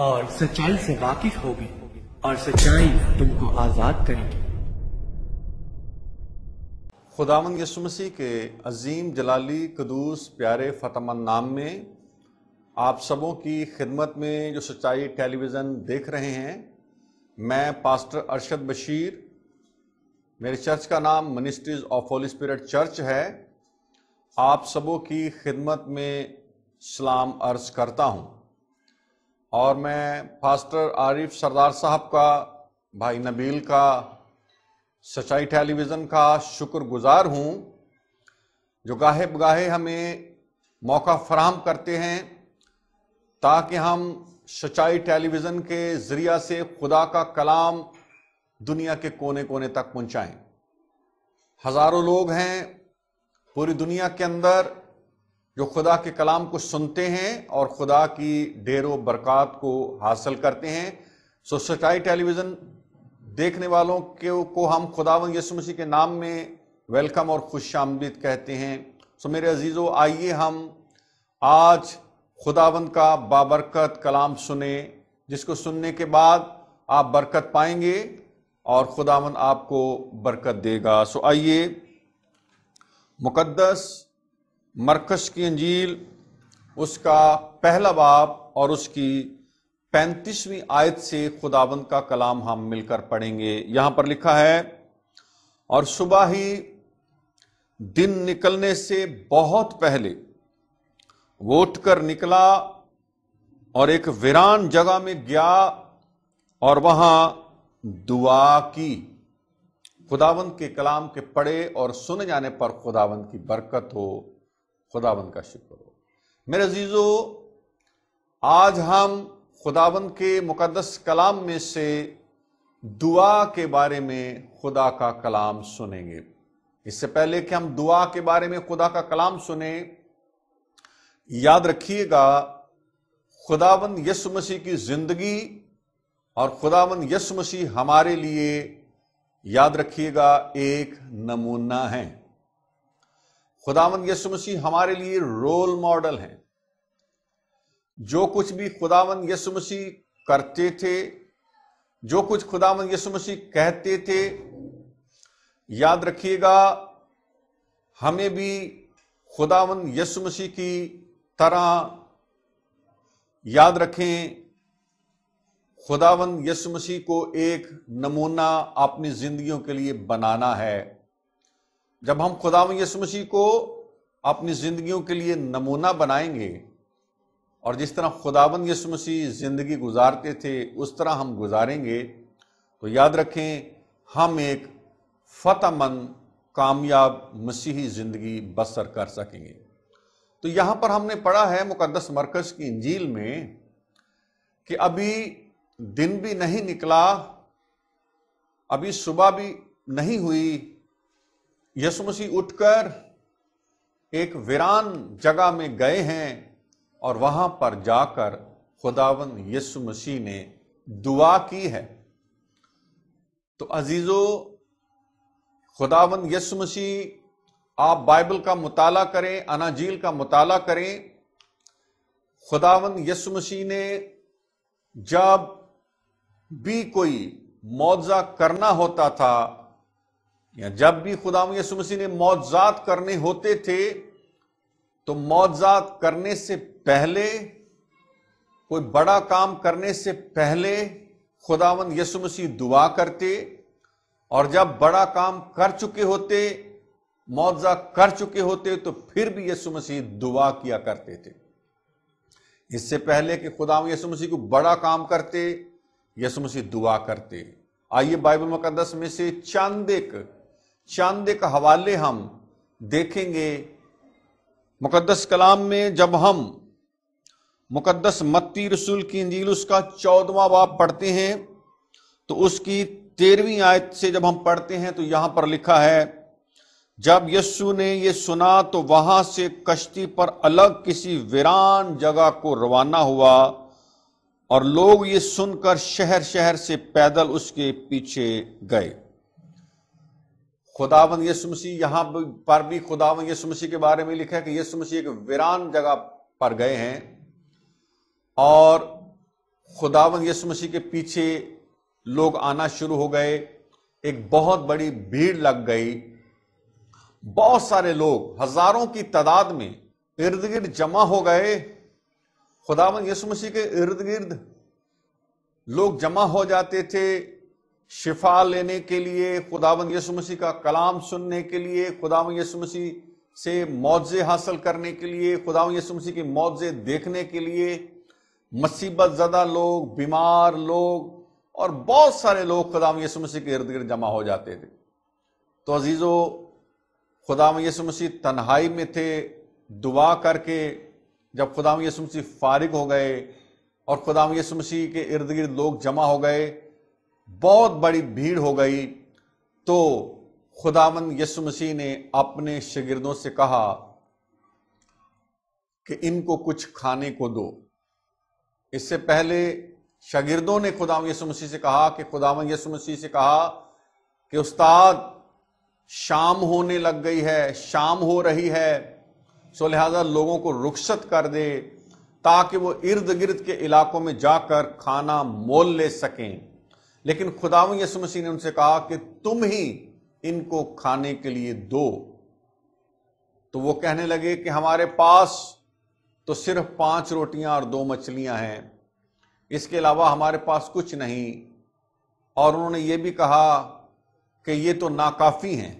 और सच्चाई से वाकिफ होगी और सच्चाई तुमको आज़ाद करेगी खुदावन यसु मसीह के अजीम जलाली कदूस प्यारे फतमन नाम में आप सबों की खिदमत में जो सच्चाई टेलीविज़न देख रहे हैं मैं पास्टर अरशद बशीर मेरे चर्च का नाम Ministries of Holy Spirit Church है आप सबों की खिदमत में सलाम अर्ज करता हूँ और मैं फास्टर आरिफ सरदार साहब का भाई नबील का सच्चाई टेलीविज़न का शुक्रगुजार हूँ जो गाहे बगाहे हमें मौका फराहम करते हैं ताकि हम सच्चाई टेलीविज़न के ज़रिया से खुदा का कलाम दुनिया के कोने कोने तक पहुँचाएँ हज़ारों लोग हैं पूरी दुनिया के अंदर जो खुदा के कलाम को सुनते हैं और खुदा की डेरों बरक़ात को हासिल करते हैं सो सच्चाई टेलीविज़न देखने वालों के को हम खुदावन यसु मसीह के नाम में वेलकम और खुश आमदीद कहते हैं सो मेरे अजीज़ों आइए हम आज खुदावंद का बाबरकत कलाम सुने जिसको सुनने के बाद आप बरकत पाएंगे और खुदावंद आपको बरकत देगा सो आइए मुकद्दस मरकश की अंजील उसका पहला बाप और उसकी पैंतीसवीं आयत से खुदाबंद का कलाम हम मिलकर पढ़ेंगे यहां पर लिखा है और सुबह ही दिन निकलने से बहुत पहले वो उठकर निकला और एक वीरान जगह में गया और वहां दुआ की खुदावंत के कलाम के पढ़े और सुने जाने पर खुदावंत की बरकत हो खुदावन का शुक्र हो मेरे अजीजों आज हम खुदाबंद के मुकदस कलाम में से दुआ के बारे में खुदा का कलाम सुनेंगे इससे पहले कि हम दुआ के बारे में खुदा का कलाम सुने याद रखिएगा खुदाबंद यसु मसीह की जिंदगी और खुदाबंद यसु मसीह हमारे लिए याद रखिएगा एक नमूना है खुदावन यसु मसीह हमारे लिए रोल मॉडल हैं जो कुछ भी खुदावन यसु मसीह करते थे जो कुछ खुदावन यसु मसीह कहते थे याद रखिएगा हमें भी खुदावन यसु मसीह की तरह याद रखें खुदावन यसु मसीह को एक नमूना अपनी जिंदगियों के लिए बनाना है जब हम खुदा यसु मसीह को अपनी जिंदगियों के लिए नमूना बनाएंगे और जिस तरह खुदाबंद यसु मसीह जिंदगी गुजारते थे उस तरह हम गुजारेंगे तो याद रखें हम एक फतहमंद कामयाब मसीही जिंदगी बसर कर सकेंगे तो यहां पर हमने पढ़ा है मुकदस मरकज की इंजील में कि अभी दिन भी नहीं निकला अभी सुबह भी नहीं हुई यीशु मसीह उठकर एक वीरान जगह में गए हैं और वहां पर जाकर खुदावन यीशु मसीह ने दुआ की है तो अजीजो खुदावन यीशु मसीह आप बाइबल का मुताला करें अनाजील का मुताला करें खुदावन यीशु मसीह ने जब भी कोई मुआवजा करना होता था या जब भी खुदा यसु मसीह ने मुआवजात करने होते थे तो मुआवजात करने से पहले कोई बड़ा काम करने से पहले खुदावन यसु मसीह दुआ करते और जब बड़ा काम कर चुके होते मुआवजा कर चुके होते तो फिर भी यसु मसीह दुआ किया करते थे इससे पहले कि खुदा यसु मसीह को बड़ा काम करते यसु मसीह दुआ करते आइए बाइबल मुकदस में से चंद एक चांदे एक हवाले हम देखेंगे मुकद्दस कलाम में जब हम मुकद्दस मत्ती रसूल की अंजील उसका चौदवा बाप पढ़ते हैं तो उसकी तेरहवीं आयत से जब हम पढ़ते हैं तो यहां पर लिखा है जब यस्सु ने यह सुना तो वहां से कश्ती पर अलग किसी वीरान जगह को रवाना हुआ और लोग ये सुनकर शहर शहर से पैदल उसके पीछे गए खुदावन यीशु मसीह यहां पर भी खुदावन यीशु मसीह के बारे में लिखा है कि यीशु मसीह एक वीरान जगह पर गए हैं और खुदावन यीशु मसीह के पीछे लोग आना शुरू हो गए एक बहुत बड़ी भीड़ लग गई बहुत सारे लोग हजारों की तादाद में इर्द गिर्द जमा हो गए खुदावन यीशु मसीह के इर्द गिर्द लोग जमा हो जाते थे शिफा लेने के लिए खुदावंद यसु मसीह का कलाम सुनने के लिए खुदावंद यसु मसीह से मौजे हासिल करने के लिए खुदावंद यसु मसीह के मौजे देखने के लिए मुसीबत ज़दा लोग बीमार लोग और बहुत सारे लोग खुदाम यसु मसीह के इर्द गिर्द जमा हो जाते थे तो अजीज़ो खुदाम यसु मसीह तन्हाई में थे दुआ करके जब खुदाम यसु मसीह फारिग हो गए और खुदाम यसु मसीह के इर्द गिर्द लोग जमा हो गए बहुत बड़ी भीड़ हो गई तो खुदावन यसु मसीह ने अपने शिगिर्दों से कहा कि इनको कुछ खाने को दो इससे पहले शागिर्दों ने खुदाम यसु मसीह से कहा कि खुदावन यसु मसीह से कहा कि उस्ताद शाम होने लग गई है शाम हो रही है सो लिहाजा लोगों को रुखसत कर दे ताकि वो इर्द गिर्द के इलाकों में जाकर खाना मोल ले सकें लेकिन खुदा यसु मसीह ने उनसे कहा कि तुम ही इनको खाने के लिए दो तो वो कहने लगे कि हमारे पास तो सिर्फ पांच रोटियां और दो मछलियां हैं इसके अलावा हमारे पास कुछ नहीं और उन्होंने ये भी कहा कि ये तो नाकाफ़ी हैं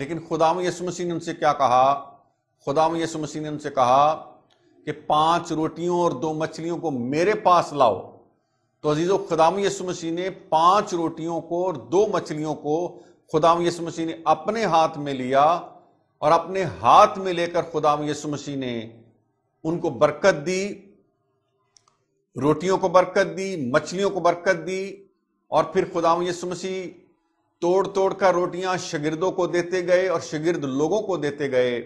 लेकिन खुदा यसु मसीह ने उनसे क्या कहा खुदा यसु मसीह ने उनसे कहा कि पांच रोटियों और दो मछलियों को मेरे पास लाओ तो अजीज़ो खुदाम यसु मसीह ने पांच रोटियों को और दो मछलियों को खुदाम यसु मसीह ने अपने हाथ में लिया और अपने हाथ में लेकर खुदाम यसु मसीह ने उनको बरकत दी रोटियों को बरकत दी मछलियों को बरकत दी और फिर खुदाम यसु मसीह तोड़ तोड़ कर रोटियां शगिर्दों को देते गए और शगिर्द लोगों को देते गए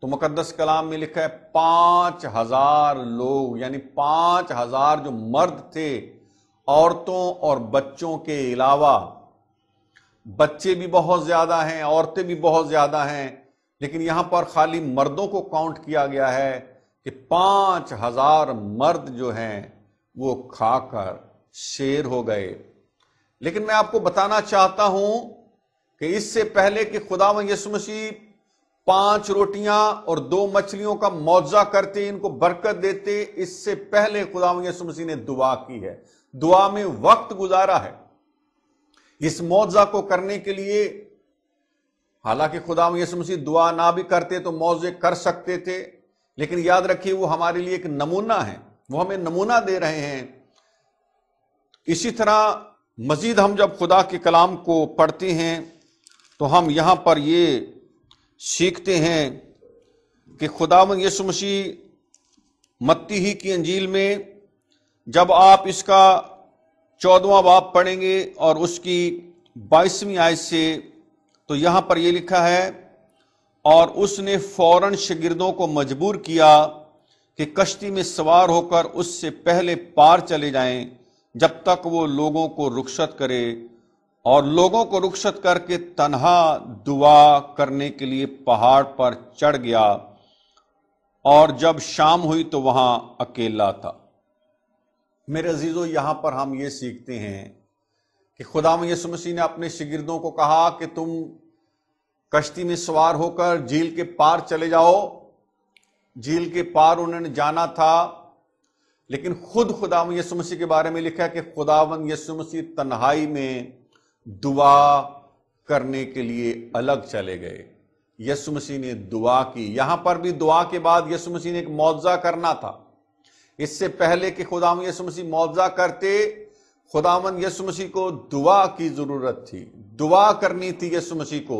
तो मुकदस कलाम में लिखा है पांच हजार लोग यानी पांच हजार जो मर्द थे औरतों और बच्चों के अलावा बच्चे भी बहुत ज्यादा हैं औरतें भी बहुत ज्यादा हैं लेकिन यहां पर खाली मर्दों को काउंट किया गया है कि पांच हजार मर्द जो हैं वो खाकर शेर हो गए लेकिन मैं आपको बताना चाहता हूं कि इससे पहले कि खुदा यसु मसीह पांच रोटियां और दो मछलियों का मुआवजा करते इनको बरकत देते इससे पहले खुदा यसु मसीह ने दुआ की है दुआ में वक्त गुजारा है इस मुआवजा को करने के लिए हालांकि खुदा यसु मसीह दुआ ना भी करते तो मुआवजे कर सकते थे लेकिन याद रखिए वो हमारे लिए एक नमूना है वो हमें नमूना दे रहे हैं इसी तरह मजीद हम जब खुदा के कलाम को पढ़ते हैं तो हम यहां पर ये सीखते हैं कि खुदा यसु मसीह मत्ती ही की अंजील में जब आप इसका चौदवा बाप पढ़ेंगे और उसकी बाईसवीं आय से तो यहां पर यह लिखा है और उसने फौरन शिगिर्दों को मजबूर किया कि कश्ती में सवार होकर उससे पहले पार चले जाएं जब तक वो लोगों को रुखसत करे और लोगों को रुखसत करके तनहा दुआ करने के लिए पहाड़ पर चढ़ गया और जब शाम हुई तो वहां अकेला था मेरे अजीज़ों यहाँ पर हम ये सीखते हैं कि खुदा यसु मसीह ने अपने शिगिर्दों को कहा कि तुम कश्ती में सवार होकर झील के पार चले जाओ झील के पार उन्होंने जाना था लेकिन खुद खुदा यसु मसीह के बारे में लिखा है कि खुदावन यसु मसीह तन्हाई में दुआ करने के लिए अलग चले गए यसु मसीह ने दुआ की यहां पर भी दुआ के बाद यसु मसीह ने एक मुआवजा करना था इससे पहले कि खुदाम यसु मसीह मुआवजा करते खुदावन यसु मसीह को दुआ की जरूरत थी दुआ करनी थी यसु मसीह को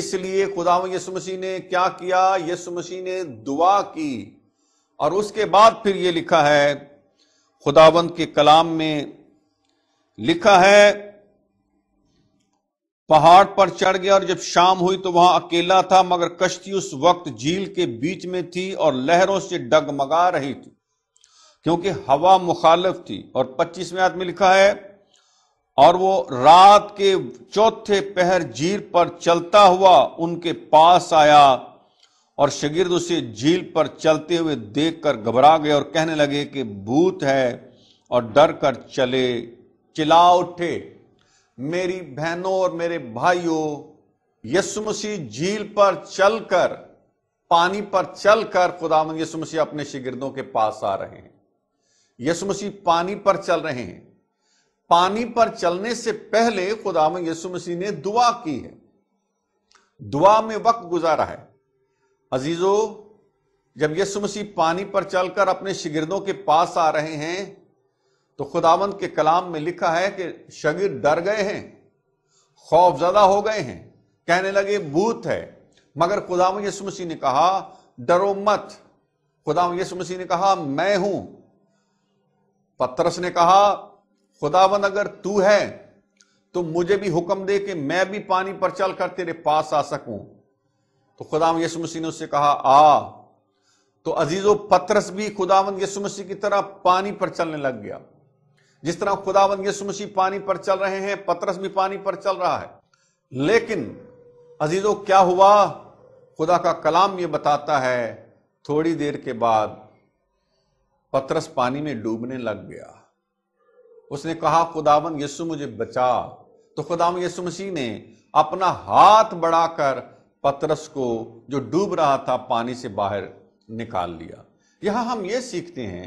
इसलिए खुदाम यसु मसीह ने क्या किया यसु मसीह ने दुआ की और उसके बाद फिर ये लिखा है खुदावंद के कलाम में लिखा है पहाड़ पर चढ़ गया और जब शाम हुई तो वहां अकेला था मगर कश्ती उस वक्त झील के बीच में थी और लहरों से डगमगा रही थी क्योंकि हवा मुखालफ थी और पच्चीसवें आदमी लिखा है और वो रात के चौथे पहर झील पर चलता हुआ उनके पास आया और शगिर्द उसे झील पर चलते हुए देखकर घबरा गए और कहने लगे कि भूत है और डर कर चले चिल्ला उठे मेरी बहनों और मेरे भाइयों यसु मसीह झील पर चलकर पानी पर चलकर खुदामंद यसु मसीह अपने शिगिर्दों के पास आ रहे हैं यसु मसीह पानी पर चल रहे हैं पानी पर चलने से पहले खुदाम यसु मसीह ने दुआ की है दुआ में वक्त गुजारा है अजीजो जब यसु मसीह पानी पर चलकर अपने शिगिरदों के पास आ रहे हैं तो खुदावंत के कलाम में लिखा है कि शगिर डर गए हैं खौफजदा हो गए हैं कहने लगे भूत है मगर खुदाम यसु मसीह ने कहा डरो मत खुदाम यसु मसीह ने कहा मैं हूं पत्रस ने कहा खुदावन अगर तू है तो मुझे भी हुक्म दे कि मैं भी पानी पर चल कर तेरे पास आ सकूं तो खुदाम यसु मसीह ने उससे कहा आ तो अजीजो पत्रस भी खुदावंद यसु मसीह की तरह पानी पर चलने लग गया जिस तरह खुदावंद यसु मसीह पानी पर चल रहे हैं पत्रस भी पानी पर चल रहा है लेकिन अजीजो क्या हुआ खुदा का कलाम ये बताता है थोड़ी देर के बाद पतरस पानी में डूबने लग गया उसने कहा खुदावन यीशु मुझे बचा तो खुदावन यीशु मसीह ने अपना हाथ बढ़ाकर पतरस को जो डूब रहा था पानी से बाहर निकाल लिया यहां हम ये सीखते हैं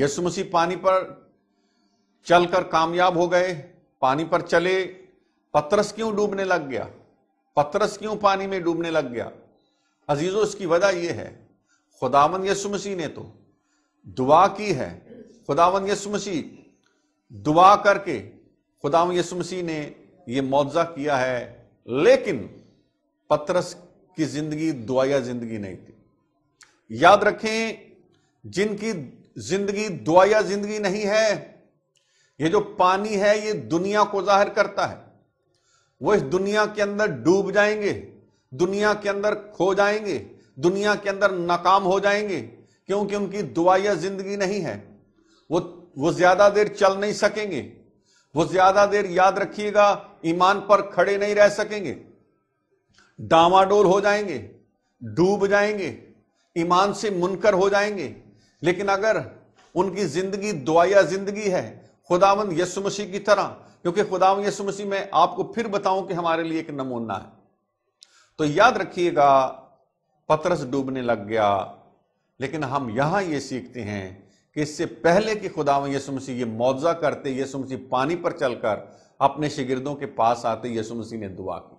यीशु मसीह पानी पर चलकर कामयाब हो गए पानी पर चले पतरस क्यों डूबने लग गया पतरस क्यों पानी में डूबने लग गया अजीजों इसकी वजह यह है खुदावन यसु मसीह ने तो दुआ की है खुदावन यसु मसीह दुआ करके खुदावन यसु मसीह ने यह मुआवजा किया है लेकिन पत्रस की जिंदगी दुआया जिंदगी नहीं थी याद रखें जिनकी जिंदगी दुआया जिंदगी नहीं है ये जो पानी है ये दुनिया को जाहिर करता है वो इस दुनिया के अंदर डूब जाएंगे दुनिया के अंदर खो जाएंगे दुनिया के अंदर नाकाम हो जाएंगे क्योंकि उनकी दुआया जिंदगी नहीं है वो वो ज्यादा देर चल नहीं सकेंगे वो ज्यादा देर याद रखिएगा ईमान पर खड़े नहीं रह सकेंगे डामाडोल हो जाएंगे डूब जाएंगे ईमान से मुनकर हो जाएंगे लेकिन अगर उनकी जिंदगी दुआया जिंदगी है खुदावन यसु मसीह की तरह क्योंकि खुदावन यसु मसीह मैं आपको फिर बताऊं कि हमारे लिए एक नमूना है तो याद रखिएगा पतरस डूबने लग गया लेकिन हम यहां ये सीखते हैं कि इससे पहले कि खुदा यसु मसीह ये मुआवजा करते यसु मसीह पानी पर चलकर अपने शिगिर्दों के पास आते यसु मसीह ने दुआ की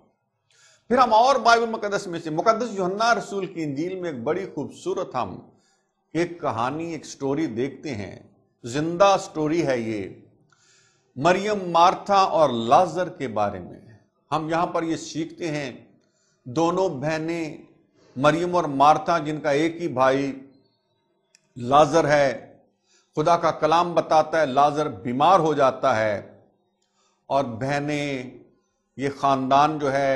फिर हम और बाइबल मुकदस में से मुकदस जोहन्ना रसूल की इंजील में एक बड़ी खूबसूरत हम एक कहानी एक स्टोरी देखते हैं जिंदा स्टोरी है ये मरियम मार्था और लाजर के बारे में हम यहां पर ये सीखते हैं दोनों बहनें मरियम और मार्था जिनका एक ही भाई लाजर है खुदा का कलाम बताता है लाजर बीमार हो जाता है और बहनें ये ख़ानदान जो है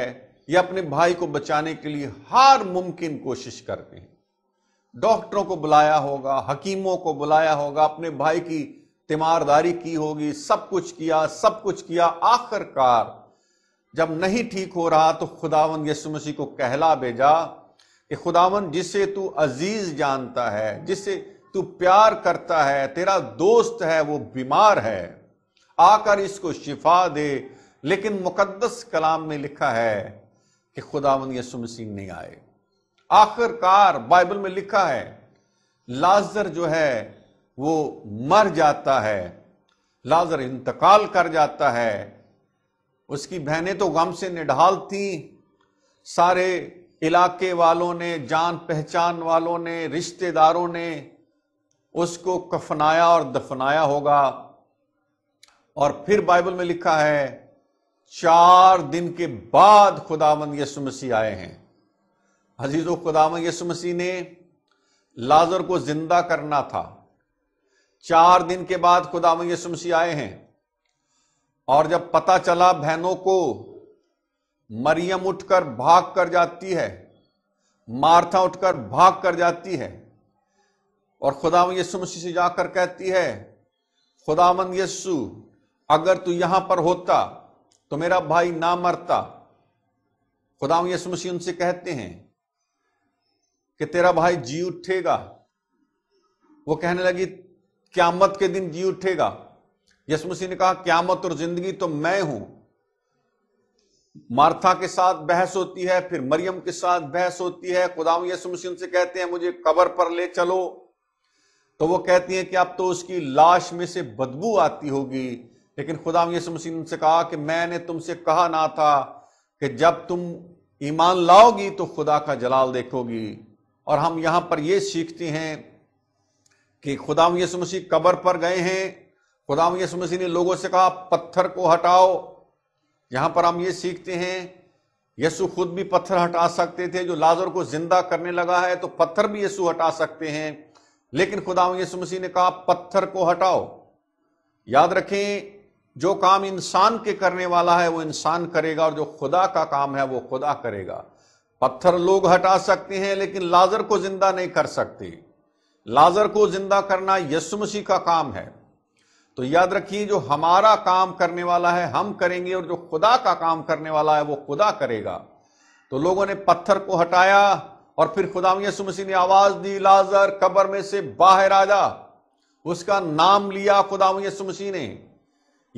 ये अपने भाई को बचाने के लिए हर मुमकिन कोशिश करते हैं डॉक्टरों को बुलाया होगा हकीमों को बुलाया होगा अपने भाई की तीमारदारी की होगी सब कुछ किया सब कुछ किया आखिरकार जब नहीं ठीक हो रहा तो खुदावन यसु मसीह को कहला भेजा कि खुदावन जिसे तू अजीज जानता है जिसे तू प्यार करता है तेरा दोस्त है वो बीमार है आकर इसको शिफा दे लेकिन मुकद्दस कलाम में लिखा है कि खुदावन यसु मसीह नहीं आए आखिरकार बाइबल में लिखा है लाजर जो है वो मर जाता है लाजर इंतकाल कर जाता है उसकी बहनें तो गम से निढाल थीं सारे इलाके वालों ने जान पहचान वालों ने रिश्तेदारों ने उसको कफनाया और दफनाया होगा और फिर बाइबल में लिखा है चार दिन के बाद खुदावंद यसु मसीह आए हैं हजीजो खुदावंद यीशु मसीह ने लाजर को जिंदा करना था चार दिन के बाद खुदावंद यीशु मसीह आए हैं और जब पता चला बहनों को मरियम उठकर भाग कर जाती है मार्था उठकर भाग कर जाती है और खुदावन यीशु मसीह से जाकर कहती है खुदावन यीशु अगर तू यहां पर होता तो मेरा भाई ना मरता खुदावन यीशु मसीह उनसे कहते हैं कि तेरा भाई जी उठेगा वो कहने लगी क्यामत के दिन जी उठेगा यीशु मसीह ने कहा क्यामत और जिंदगी तो मैं हूं मार्था के साथ बहस होती है फिर मरियम के साथ बहस होती है खुदाम यसु मसीह से कहते हैं मुझे कबर पर ले चलो तो वो कहती हैं कि अब तो उसकी लाश में से बदबू आती होगी लेकिन खुदाम यसु मसीह ने उनसे कहा कि मैंने तुमसे कहा ना था कि जब तुम ईमान लाओगी तो खुदा का जलाल देखोगी और हम यहां पर ये सीखते हैं कि खुदाम यसु मसीह कबर पर गए हैं खुदाम यसु मसीह ने लोगों से कहा पत्थर को हटाओ यहां पर हम ये सीखते हैं यसु खुद भी पत्थर हटा सकते थे जो लाजर को जिंदा करने लगा है तो पत्थर भी यसु हटा सकते हैं लेकिन खुदा यसु मसीह ने कहा पत्थर को हटाओ याद रखें जो काम इंसान के करने वाला है वो इंसान करेगा और जो खुदा का काम है वो खुदा करेगा पत्थर लोग हटा सकते हैं लेकिन लाजर को जिंदा नहीं कर सकते लाजर को जिंदा करना यसु मसीह का काम है तो याद रखिए जो हमारा काम करने वाला है हम करेंगे और जो खुदा का काम करने वाला है वो खुदा करेगा तो लोगों ने पत्थर को हटाया और फिर खुदा यसु मसीह ने आवाज दी लाजर कबर में से बाहर आ जा उसका नाम लिया खुदा यसु मसीह ने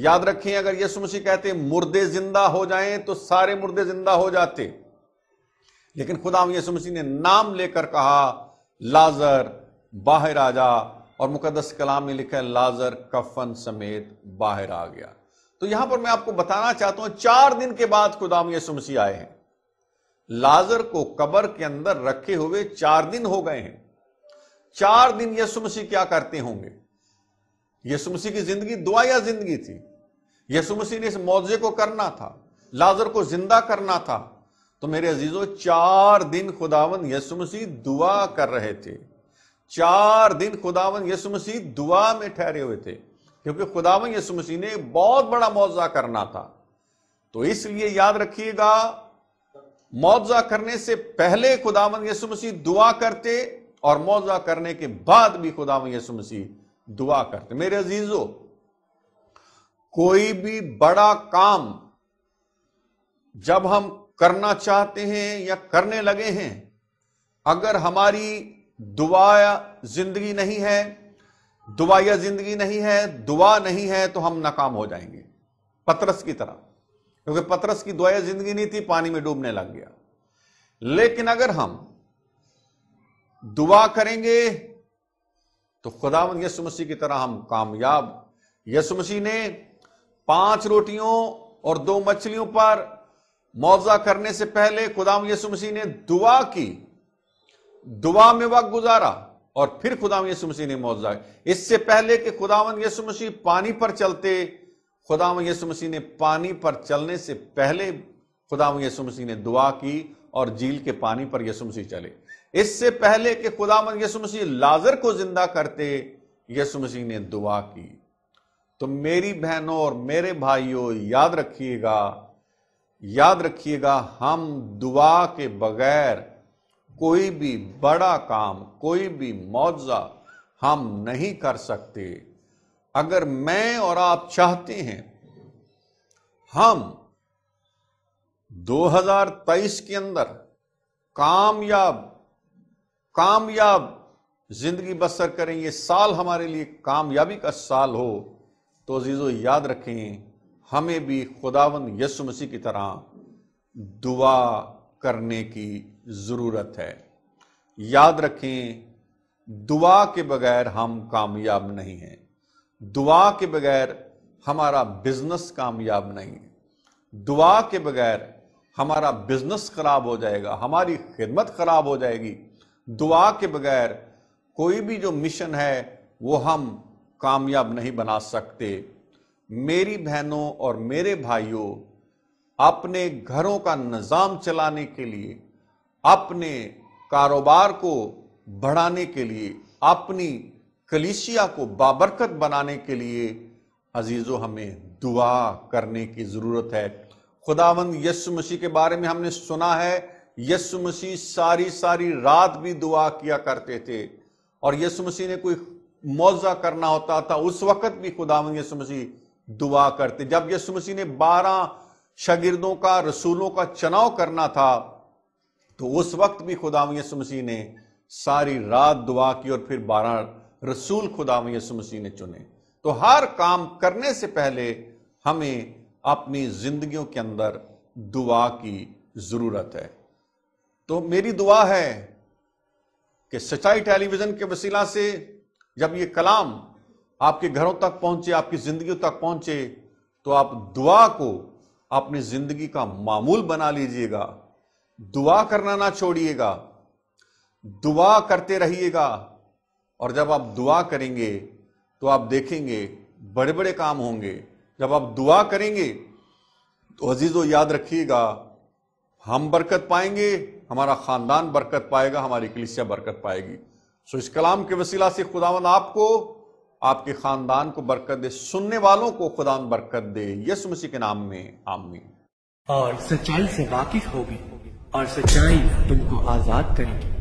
याद रखें अगर यसु मसीह कहते मुर्दे जिंदा हो जाएं तो सारे मुर्दे जिंदा हो जाते लेकिन खुदा यसु मसीह ने नाम लेकर कहा लाजर बाहर आ जा और मुकदस कलाम में लिखा है लाजर कफन समेत बाहर आ गया तो यहां पर मैं आपको बताना चाहता हूं चार दिन के बाद खुदाम ये सुमसी आए हैं लाजर को कबर के अंदर रखे हुए चार दिन हो गए हैं चार दिन यह सुमसी क्या करते होंगे यसुमसी की जिंदगी दुआया जिंदगी थी यसुमसी ने इस मुआवजे को करना था लाजर को जिंदा करना था तो मेरे अजीजों चार दिन खुदावन यसुमसी दुआ कर रहे थे चार दिन खुदावन यसु मसीह दुआ में ठहरे हुए थे क्योंकि खुदावन यसु मसीह ने बहुत बड़ा मुआवजा करना था तो इसलिए याद रखिएगा मुआवजा करने से पहले खुदावन यसु मसीह दुआ करते और मुआवजा करने के बाद भी खुदावन यसु मसीह दुआ करते मेरे अजीजों कोई भी बड़ा काम जब हम करना चाहते हैं या करने लगे हैं अगर हमारी दुआ जिंदगी नहीं है दुआया जिंदगी नहीं है दुआ नहीं है तो हम नाकाम हो जाएंगे पतरस की तरह क्योंकि पतरस की दुआया जिंदगी नहीं थी पानी में डूबने लग गया लेकिन अगर हम दुआ करेंगे तो खुदावन यसु मसीह की तरह हम कामयाब यसु मसीह ने पांच रोटियों और दो मछलियों पर मुआवजा करने से पहले खुदाम यसु मसीह ने दुआ की दुआ में वक्त गुजारा और फिर खुदा यसु मसीह ने मुआवजा इससे पहले कि खुदावन यसु मसीह पानी पर चलते खुदा यसु मसीह ने पानी पर चलने से पहले खुदा यसु मसीह ने दुआ की और झील के पानी पर यसु मसीह चले इससे पहले कि खुदावन यसु मसीह लाजर को जिंदा करते यसु मसीह ने दुआ की तो मेरी बहनों और मेरे भाइयों याद रखिएगा याद रखिएगा हम दुआ के बगैर कोई भी बड़ा काम कोई भी मुआवजा हम नहीं कर सकते अगर मैं और आप चाहते हैं हम 2023 के अंदर कामयाब कामयाब जिंदगी बसर करें ये साल हमारे लिए कामयाबी का साल हो तो अजीज़ो याद रखें हमें भी खुदावन यसु मसीह की तरह दुआ करने की ज़रूरत है याद रखें दुआ के बगैर हम कामयाब नहीं हैं दुआ के बगैर हमारा बिजनेस कामयाब नहीं है दुआ के बगैर हमारा बिजनेस खराब हो जाएगा हमारी खिदमत खराब हो जाएगी दुआ के बगैर कोई भी जो मिशन है वो हम कामयाब नहीं बना सकते मेरी बहनों और मेरे भाइयों अपने घरों का निज़ाम चलाने के लिए अपने कारोबार को बढ़ाने के लिए अपनी कलिसिया को बाबरकत बनाने के लिए अजीज़ों हमें दुआ करने की ज़रूरत है खुदावंद यस्सु मसीह के बारे में हमने सुना है यस्सु मसीह सारी सारी रात भी दुआ किया करते थे और यस्सु मसीह ने कोई मुआवजा करना होता था उस वक्त भी खुदावंद यस्सु मसीह दुआ करते जब यस्सु मसीह ने बारह शगिर्दों का रसूलों का चुनाव करना था तो उस वक्त भी खुदा यसु मसीह ने सारी रात दुआ की और फिर बारह रसूल खुदा यसु मसीह ने चुने तो हर काम करने से पहले हमें अपनी जिंदगियों के अंदर दुआ की जरूरत है तो मेरी दुआ है कि सच्चाई टेलीविजन के वसीला से जब ये कलाम आपके घरों तक पहुंचे आपकी जिंदगी तक पहुंचे तो आप दुआ को अपनी जिंदगी का मामूल बना लीजिएगा दुआ करना ना छोड़िएगा दुआ करते रहिएगा और जब आप दुआ करेंगे तो आप देखेंगे बड़े बड़े काम होंगे जब आप दुआ करेंगे तो अजीज़ों याद रखिएगा हम बरकत पाएंगे हमारा ख़ानदान बरकत पाएगा हमारी कलिसिया बरकत पाएगी सो इस कलाम के वसीला से खुदावन आपको आपके ख़ानदान को बरकत दे सुनने वालों को खुदावन बरकत दे यस मसीह के नाम में आमीन और सच्चाई से वाकिफ होगी और सच्चाई तुमको आजाद करेगी